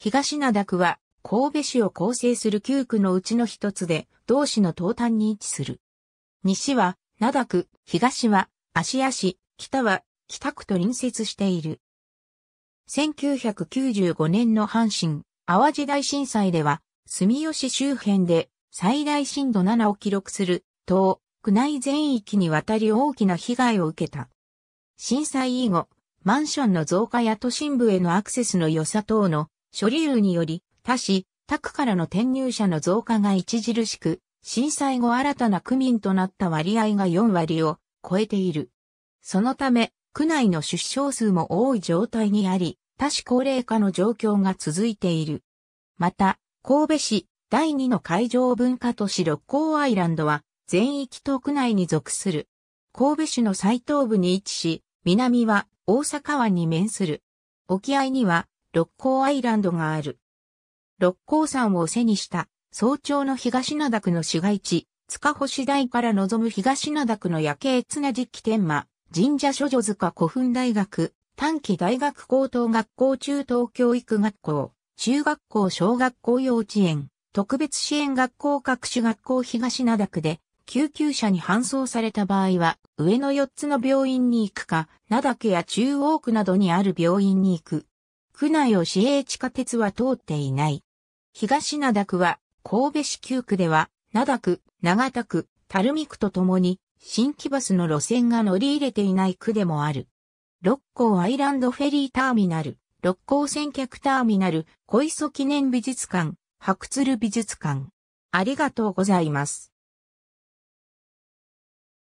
東灘区は神戸市を構成する9区のうちの一つで、同市の東端に位置する。西は灘区、東は芦屋市、北は北区と隣接している。1995年の阪神、淡路大震災では、住吉周辺で最大震度7を記録する、東、区内全域にわたり大きな被害を受けた。震災以後、マンションの増加や都心部へのアクセスの良さ等の処理流により、他市、他区からの転入者の増加が著しく、震災後新たな区民となった割合が4割を超えている。そのため、区内の出生数も多い状態にあり、他市高齢化の状況が続いている。また、神戸市第2の海上文化都市六甲アイランドは全域と区内に属する。神戸市の最東部に位置し、南は大阪湾に面する。沖合には六甲アイランドがある。六甲山を背にした早朝の東灘区の市街地、塚星台から望む東灘区の夜景綱実機天満、神社諸女塚古墳大学、短期大学高等学校中等教育学校、中学校小学校幼稚園、特別支援学校各種学校東灘区で、救急車に搬送された場合は、上の4つの病院に行くか、灘区や中央区などにある病院に行く。区内を市営地下鉄は通っていない。東灘区は、神戸市旧区では、灘区、長田区、垂水区とともに、新規バスの路線が乗り入れていない区でもある。六甲アイランドフェリーターミナル、六甲船客ターミナル、小磯記念美術館、白鶴美術館。ありがとうございます。